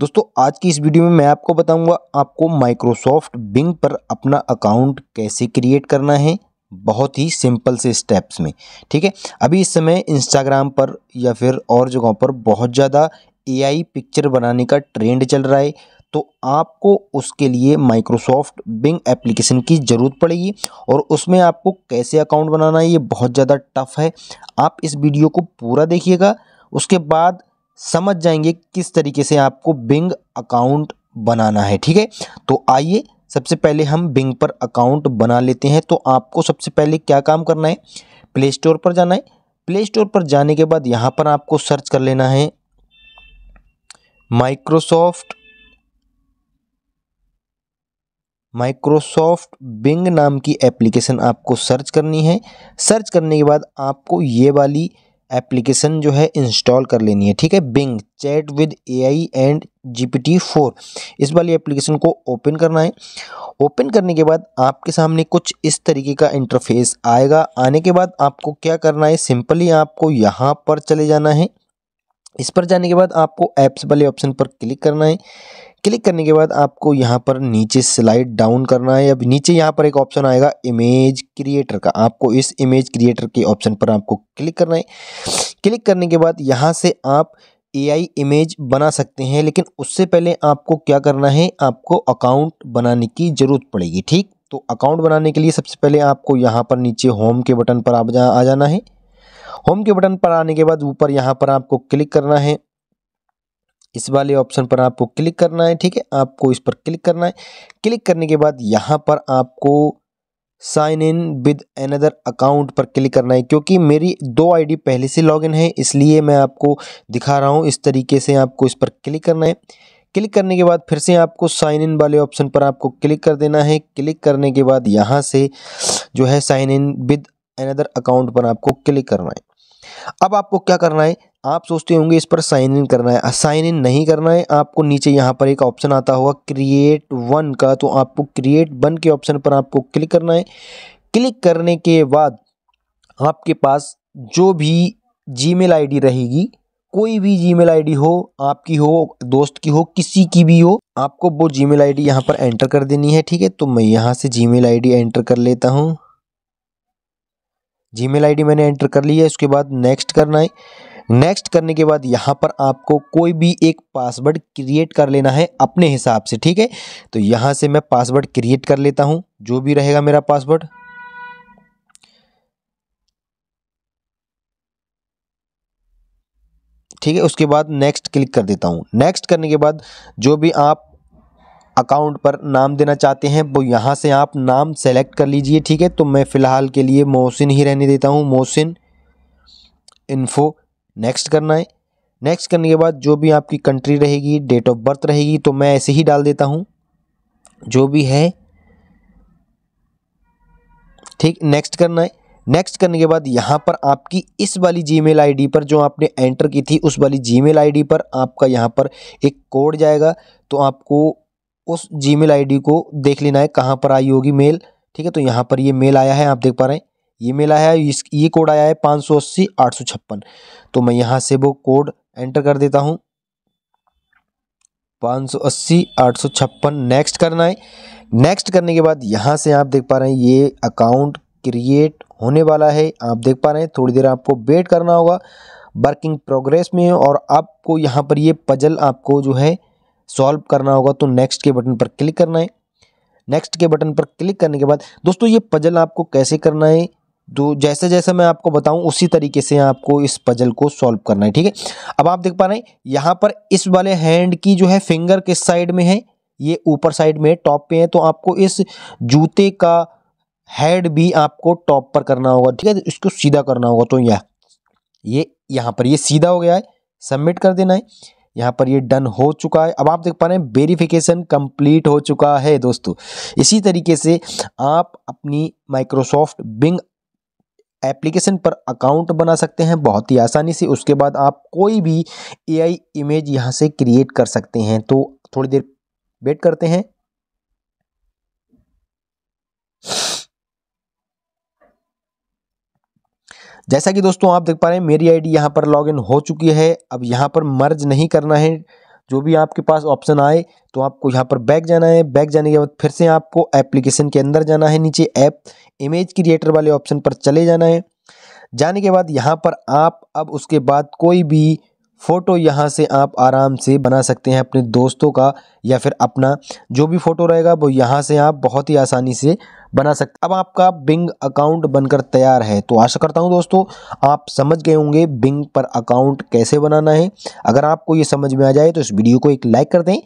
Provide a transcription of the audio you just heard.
दोस्तों आज की इस वीडियो में मैं आपको बताऊंगा आपको माइक्रोसॉफ्ट बिंग पर अपना अकाउंट कैसे क्रिएट करना है बहुत ही सिंपल से स्टेप्स में ठीक है अभी इस समय इंस्टाग्राम पर या फिर और जगहों पर बहुत ज़्यादा एआई पिक्चर बनाने का ट्रेंड चल रहा है तो आपको उसके लिए माइक्रोसॉफ्ट बिंग एप्लीकेशन की ज़रूरत पड़ेगी और उसमें आपको कैसे अकाउंट बनाना है ये बहुत ज़्यादा टफ है आप इस वीडियो को पूरा देखिएगा उसके बाद समझ जाएंगे किस तरीके से आपको बिंग अकाउंट बनाना है ठीक है तो आइए सबसे पहले हम बिंग पर अकाउंट बना लेते हैं तो आपको सबसे पहले क्या काम करना है प्ले स्टोर पर जाना है प्ले स्टोर पर जाने के बाद यहाँ पर आपको सर्च कर लेना है माइक्रोसॉफ्ट माइक्रोसॉफ्ट बिंग नाम की एप्लीकेशन आपको सर्च करनी है सर्च करने के बाद आपको ये वाली एप्लीकेशन जो है इंस्टॉल कर लेनी है ठीक है Bing chat with AI and GPT four इस वाली एप्लीकेशन को ओपन करना है ओपन करने के बाद आपके सामने कुछ इस तरीके का इंटरफेस आएगा आने के बाद आपको क्या करना है सिंपली आपको यहाँ पर चले जाना है इस पर जाने के बाद आपको ऐप्स वाले ऑप्शन पर क्लिक करना है क्लिक करने के बाद आपको यहाँ पर नीचे स्लाइड डाउन करना है अब नीचे यहाँ पर एक ऑप्शन आएगा इमेज क्रिएटर का आपको इस इमेज क्रिएटर के ऑप्शन पर आपको क्लिक करना है क्लिक करने के बाद यहाँ से आप एआई इमेज बना सकते हैं लेकिन उससे पहले आपको क्या करना है आपको अकाउंट बनाने की ज़रूरत पड़ेगी ठीक तो अकाउंट बनाने के लिए सबसे पहले आपको यहाँ पर नीचे होम के बटन पर आप जा, आ जाना है होम के बटन पर आने के बाद ऊपर यहाँ पर आपको क्लिक करना है इस वाले ऑप्शन पर आपको क्लिक करना है ठीक है आपको इस पर क्लिक करना है क्लिक करने के बाद यहाँ पर आपको sign in with another account पर क्लिक करना है क्योंकि मेरी दो आईडी पहले से लॉगिन है इसलिए मैं आपको दिखा रहा हूँ इस तरीके से आपको इस पर क्लिक करना है क्लिक करने के बाद फिर से आपको साइन इन वाले ऑप्शन पर आपको क्लिक कर देना है क्लिक करने के बाद यहाँ से जो है sign in with another account पर आपको क्लिक करना है अब आपको क्या करना है आप सोचते होंगे इस पर साइन इन करना है साइन इन नहीं करना है आपको नीचे यहाँ पर एक ऑप्शन आता होगा क्रिएट वन का तो आपको क्रिएट वन के ऑप्शन पर आपको क्लिक करना है क्लिक करने के बाद आपके पास जो भी जीमेल आईडी रहेगी कोई भी जीमेल आईडी हो आपकी हो दोस्त की हो किसी की भी हो आपको वो जीमेल आईडी यहाँ पर एंटर कर देनी है ठीक है तो मैं यहाँ से जीमेल आईडी एंटर कर लेता हूँ जीमेल आईडी मैंने एंटर कर ली है उसके बाद नेक्स्ट करना है नेक्स्ट करने के बाद यहाँ पर आपको कोई भी एक पासवर्ड क्रिएट कर लेना है अपने हिसाब से ठीक है तो यहाँ से मैं पासवर्ड क्रिएट कर लेता हूँ जो भी रहेगा मेरा पासवर्ड ठीक है उसके बाद नेक्स्ट क्लिक कर देता हूँ नेक्स्ट करने के बाद जो भी आप अकाउंट पर नाम देना चाहते हैं वो यहाँ से आप नाम सेलेक्ट कर लीजिए ठीक है तो मैं फ़िलहाल के लिए मोहसिन ही रहने देता हूँ मोहसिन इन्फो नेक्स्ट करना है नेक्स्ट करने के बाद जो भी आपकी कंट्री रहेगी डेट ऑफ बर्थ रहेगी तो मैं ऐसे ही डाल देता हूँ जो भी है ठीक नेक्स्ट करना है नेक्स्ट करने के बाद यहाँ पर आपकी इस वाली जीमेल आईडी पर जो आपने एंटर की थी उस वाली जीमेल आईडी पर आपका यहाँ पर एक कोड जाएगा तो आपको उस जीमेल आईडी को देख लेना है कहाँ पर आई होगी मेल ठीक है तो यहाँ पर ये मेल आया है आप देख पा रहे हैं ये मेला है इस ये कोड आया है पाँच सौ अस्सी आठ सौ छप्पन तो मैं यहाँ से वो कोड एंटर कर देता हूँ पाँच सौ अस्सी आठ सौ छप्पन नेक्स्ट करना है नेक्स्ट करने के बाद यहाँ से आप देख पा रहे हैं ये अकाउंट क्रिएट होने वाला है आप देख पा रहे हैं थोड़ी देर आपको वेट करना होगा वर्किंग प्रोग्रेस में है और आपको यहाँ पर ये पजल आपको जो है सॉल्व करना होगा तो नेक्स्ट के बटन पर क्लिक करना है नेक्स्ट के बटन पर क्लिक करने के बाद दोस्तों ये पजल आपको कैसे करना है तो जैसे जैसे मैं आपको बताऊं उसी तरीके से आपको इस पजल को सॉल्व करना है ठीक है अब आप देख पा रहे हैं यहाँ पर इस वाले हैंड की जो है फिंगर किस साइड में है ये ऊपर साइड में टॉप पे है तो आपको इस जूते का हेड भी आपको टॉप पर करना होगा ठीक है इसको सीधा करना होगा तो यह ये यहाँ पर ये सीधा हो गया है सबमिट कर देना है यहाँ पर ये डन हो चुका है अब आप देख पा रहे हैं वेरिफिकेशन कंप्लीट हो चुका है दोस्तों इसी तरीके से आप अपनी माइक्रोसॉफ्ट बिंग एप्लीकेशन पर अकाउंट बना सकते हैं बहुत ही आसानी से उसके बाद आप कोई भी एआई इमेज यहाँ से क्रिएट कर सकते हैं तो थोड़ी देर वेट करते हैं जैसा कि दोस्तों आप देख पा रहे हैं मेरी आईडी यहां पर लॉगिन हो चुकी है अब यहां पर मर्ज नहीं करना है जो भी आपके पास ऑप्शन आए तो आपको यहाँ पर बैक जाना है बैक जाने के बाद फिर से आपको एप्लीकेशन के अंदर जाना है नीचे ऐप इमेज क्रिएटर वाले ऑप्शन पर चले जाना है जाने के बाद यहाँ पर आप अब उसके बाद कोई भी फ़ोटो यहाँ से आप आराम से बना सकते हैं अपने दोस्तों का या फिर अपना जो भी फ़ोटो रहेगा वो यहाँ से आप बहुत ही आसानी से बना सकते अब आपका बिंग अकाउंट बनकर तैयार है तो आशा करता हूँ दोस्तों आप समझ गए होंगे बिंग पर अकाउंट कैसे बनाना है अगर आपको ये समझ में आ जाए तो इस वीडियो को एक लाइक कर दें